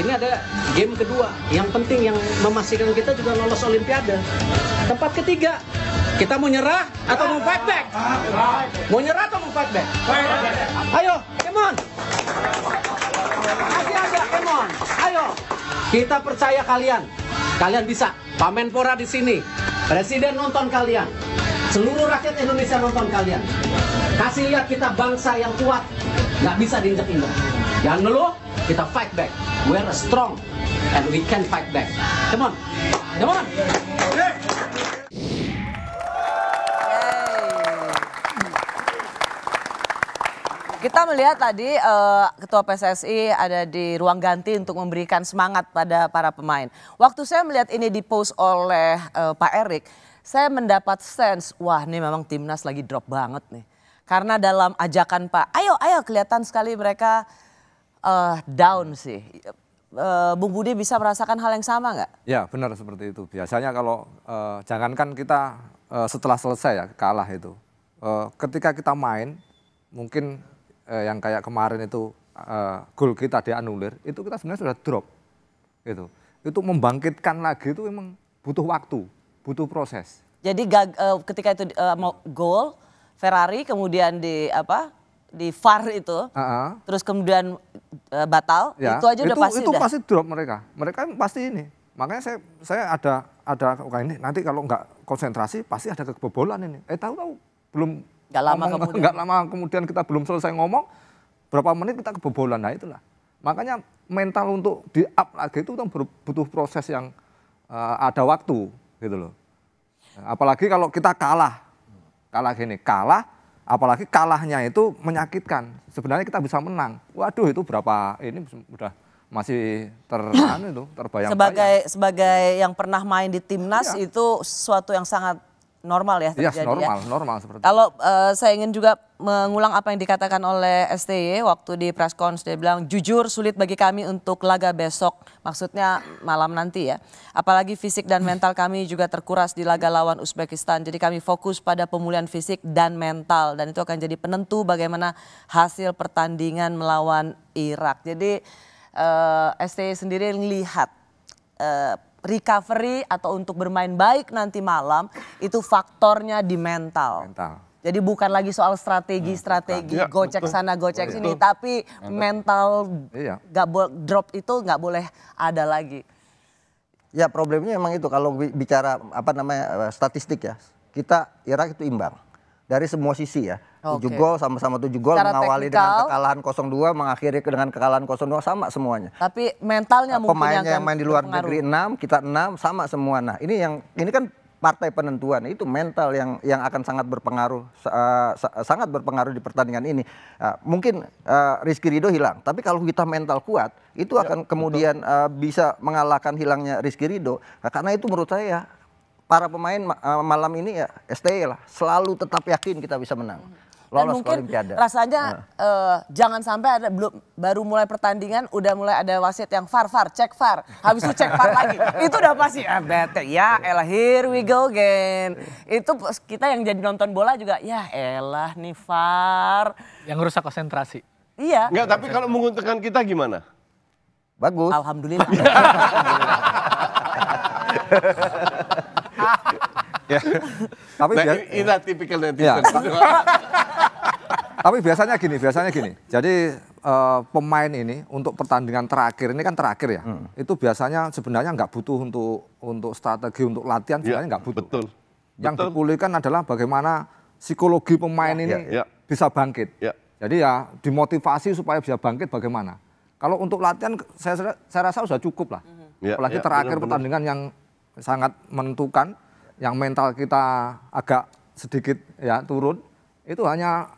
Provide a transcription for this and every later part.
ini ada game kedua yang penting yang memastikan kita juga lolos olimpiade tempat ketiga kita mau nyerah atau mau fight back mau nyerah atau mau fight back ayo come on masih ada come ayo kita percaya kalian kalian bisa Pak Menpora di sini presiden nonton kalian seluruh rakyat Indonesia nonton kalian kasih lihat kita bangsa yang kuat nggak bisa diinjak-injak jangan ngeluh kita fight back. We're strong and we can fight back. Come on. Come on. Kita melihat tadi uh, ketua PSSI ada di ruang ganti untuk memberikan semangat pada para pemain. Waktu saya melihat ini di dipost oleh uh, Pak Erik, saya mendapat sense, wah ini memang timnas lagi drop banget nih. Karena dalam ajakan Pak, ayo ayo kelihatan sekali mereka uh, down sih. Uh, Bung Budi bisa merasakan hal yang sama nggak? Ya benar seperti itu. Biasanya kalau uh, jangankan kita uh, setelah selesai ya kalah itu. Uh, ketika kita main mungkin uh, yang kayak kemarin itu uh, gol kita dianulir itu kita sebenarnya sudah drop gitu. Itu membangkitkan lagi itu memang butuh waktu, butuh proses. Jadi gag, uh, ketika itu uh, mau gol Ferrari kemudian di apa di far itu, uh -huh. terus kemudian uh, batal, ya. itu aja udah itu, pasti itu udah. pasti drop mereka. Mereka kan pasti ini. Makanya saya saya ada ada kayak ini nanti kalau nggak konsentrasi pasti ada kebobolan ini. Eh tahu-tahu belum nggak lama ngomong, kemudian nggak lama kemudian kita belum selesai ngomong berapa menit kita kebobolan nah itulah. Makanya mental untuk di up lagi itu kan butuh proses yang uh, ada waktu gitu loh. Apalagi kalau kita kalah, kalah gini, kalah Apalagi kalahnya itu menyakitkan. Sebenarnya kita bisa menang. Waduh itu berapa ini sudah masih ter anu itu terbayang. Sebagai sebagai yang pernah main di timnas iya. itu sesuatu yang sangat normal ya terjadi yes, normal, ya. normal seperti Kalau uh, saya ingin juga mengulang apa yang dikatakan oleh STY waktu di press conference dia bilang jujur sulit bagi kami untuk laga besok, maksudnya malam nanti ya. Apalagi fisik dan mental kami juga terkuras di laga lawan Uzbekistan. Jadi kami fokus pada pemulihan fisik dan mental dan itu akan jadi penentu bagaimana hasil pertandingan melawan Irak. Jadi uh, eh, STY sendiri melihat uh, eh, recovery atau untuk bermain baik nanti malam itu faktornya di mental. mental. Jadi bukan lagi soal strategi-strategi hmm, strategi, ya, gocek betul. sana gocek betul. sini, tapi mental, mental iya. gak drop itu nggak boleh ada lagi. Ya problemnya emang itu kalau bicara apa namanya eh, statistik ya kita Irak itu imbang dari semua sisi ya. Okay. 7 gol sama-sama 7 gol mengawali teknikal, dengan kekalahan 0 mengakhiri dengan kekalahan 0 sama semuanya. Tapi mentalnya nah, mungkin pemainnya yang, yang main di luar negeri 6, kita 6 sama semua. Nah, ini yang ini kan partai penentuan itu mental yang yang akan sangat berpengaruh uh, sangat berpengaruh di pertandingan ini. Uh, mungkin uh, Rizky Rido hilang, tapi kalau kita mental kuat itu ya, akan kemudian uh, bisa mengalahkan hilangnya Rizky Rido. Nah, karena itu menurut saya para pemain eh, malam ini ya STI lah selalu tetap yakin kita bisa menang. Hmm. Lolos Dan mungkin Olimpiade. rasanya uh. Uh, jangan sampai ada belum baru mulai pertandingan udah mulai ada wasit yang far far cek far habis itu cek far lagi itu udah pasti ya bete ya elah here we go again itu kita yang jadi nonton bola juga ya elah nih far yang rusak konsentrasi iya Enggak, tapi kalau menguntungkan kita gimana bagus alhamdulillah Ya. Tapi nah, ini tipikal netizen. Ya. Tapi biasanya gini, biasanya gini. Jadi uh, pemain ini untuk pertandingan terakhir ini kan terakhir ya. Hmm. Itu biasanya sebenarnya nggak butuh untuk untuk strategi untuk latihan sebenarnya ya, nggak ya, butuh. Betul. Yang betul. dipulihkan adalah bagaimana psikologi pemain ya, ini ya, ya. bisa bangkit. Ya. Jadi ya dimotivasi supaya bisa bangkit bagaimana. Kalau untuk latihan saya saya rasa sudah cukup lah. Hmm. Ya, Apalagi ya, terakhir benar, pertandingan yang sangat menentukan yang mental kita agak sedikit ya turun itu hanya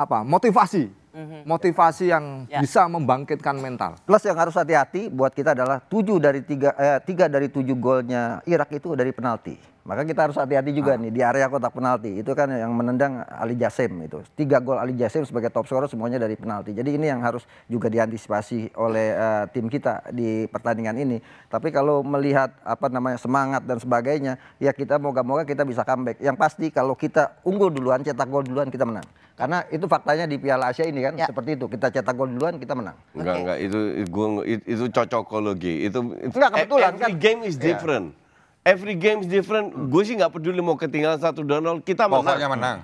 apa motivasi Mhm. motivasi yang yeah. bisa membangkitkan mental. Plus yang harus hati-hati buat kita adalah tujuh dari tiga eh, tiga dari tujuh golnya Irak itu dari penalti. Maka kita harus hati-hati juga ah. nih di area kotak penalti. Itu kan yang menendang Ali Jasim itu. Tiga gol Ali Jasim sebagai top scorer semuanya dari penalti. Jadi ini yang harus juga diantisipasi oleh uh, tim kita di pertandingan ini. Tapi kalau melihat apa namanya semangat dan sebagainya, ya kita moga-moga kita bisa comeback. Yang pasti kalau kita unggul duluan, cetak gol duluan kita menang. Karena itu faktanya di Piala Asia ini kan ya. seperti itu. Kita cetak gol duluan, kita menang. Enggak, okay. enggak. Itu gua itu, cocokologi. Itu, itu enggak kebetulan e-, every kan. game is iya. different. Yeah. Every game is different. Hmm. Gue sih nggak peduli mau ketinggalan satu dan nol, kita menang. Pokoknya menang.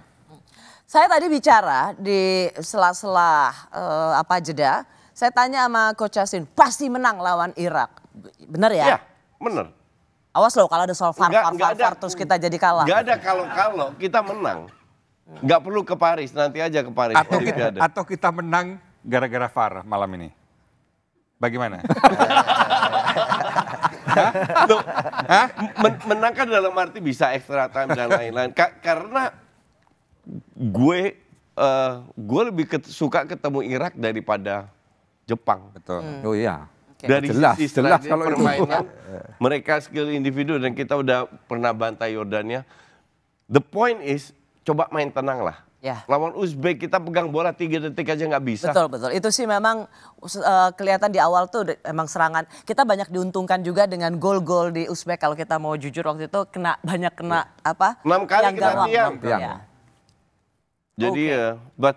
Saya tadi bicara di sela-sela uh, apa jeda, saya tanya sama Coach Asin pasti menang lawan Irak. benar ya? Iya, benar Awas loh kalau ada soal far, ada, far, terus kita jadi kalah. Gak ada kalau-kalau, kita menang. Nggak perlu ke Paris, nanti aja ke Paris. Atau kita, atau kita menang gara-gara VAR malam ini. Bagaimana? Hah? Hah? Men menang dalam arti bisa extra time dan lain-lain. Ka karena gue uh, gue lebih ke suka ketemu Irak daripada Jepang. Betul. Hmm. Oh iya. Okay. Dari jelas, sisi jelas kalau permainan mereka skill individu dan kita udah pernah bantai Yordania. The point is coba main tenang lah. Ya. Lawan Uzbek kita pegang bola tiga detik aja nggak bisa. Betul betul. Itu sih memang uh, kelihatan di awal tuh emang serangan. Kita banyak diuntungkan juga dengan gol-gol di Uzbek kalau kita mau jujur waktu itu kena banyak kena ya. apa? Enam kali yang kita galang. Ya. Jadi okay. uh, eh, but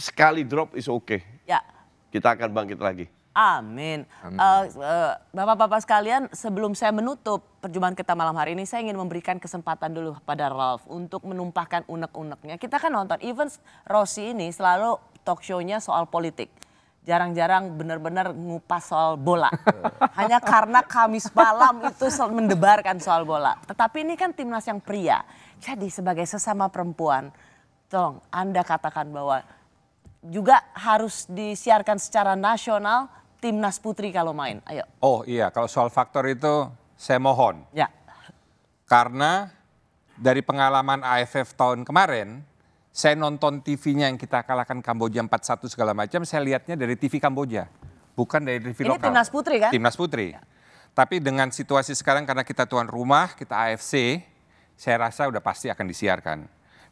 sekali drop is okay. Ya. Kita akan bangkit lagi. Amin. Eh, eh, bapak-bapak uh, uh, sekalian, sebelum saya menutup perjumpaan kita malam hari ini, saya ingin memberikan kesempatan dulu pada Ralph untuk menumpahkan unek-uneknya. Kita kan nonton, even Rossi ini selalu talk show-nya soal politik. Jarang-jarang benar-benar ngupas soal bola. Hanya karena Kamis malam itu mendebarkan soal bola. Tetapi ini kan timnas yang pria. Jadi sebagai sesama perempuan, tolong Anda katakan bahwa juga harus disiarkan secara nasional timnas putri kalau main? Ayo. Oh iya, kalau soal faktor itu saya mohon. Ya. Karena dari pengalaman AFF tahun kemarin, saya nonton TV-nya yang kita kalahkan Kamboja 4-1 segala macam, saya lihatnya dari TV Kamboja, bukan dari TV Ini lokal. Ini timnas putri kan? Timnas putri. Ya. Tapi dengan situasi sekarang karena kita tuan rumah, kita AFC, saya rasa udah pasti akan disiarkan.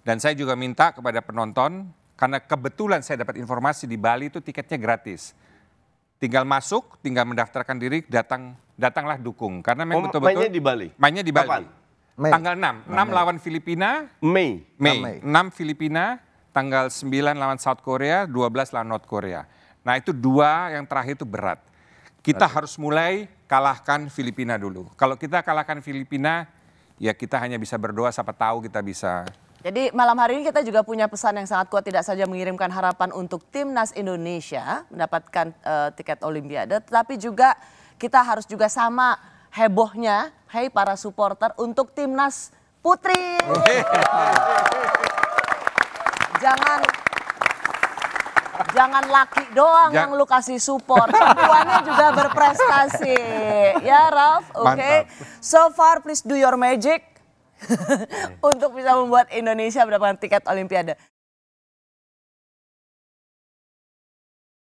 Dan saya juga minta kepada penonton, karena kebetulan saya dapat informasi di Bali itu tiketnya gratis tinggal masuk, tinggal mendaftarkan diri, datang datanglah dukung karena memang oh, betul-betul oh, mainnya di Bali. Mainnya di Bali. Kapan? Mei. Tanggal 6, 6 nah, Mei. lawan Filipina. Mei. Mei. Mei. 6 Filipina, tanggal 9 lawan South Korea, 12 lawan North Korea. Nah, itu dua yang terakhir itu berat. Kita Oke. harus mulai kalahkan Filipina dulu. Kalau kita kalahkan Filipina, ya kita hanya bisa berdoa siapa tahu kita bisa jadi malam hari ini kita juga punya pesan yang sangat kuat tidak saja mengirimkan harapan untuk timnas Indonesia mendapatkan uh, tiket olimpiade tetapi juga kita harus juga sama hebohnya hei para supporter untuk timnas putri. Jangan Jangan laki doang Jangan. yang lu kasih support, perempuannya juga berprestasi. Ya Ralph, oke. Okay. So far please do your magic untuk bisa membuat indonesia mendapatkan tiket olimpiade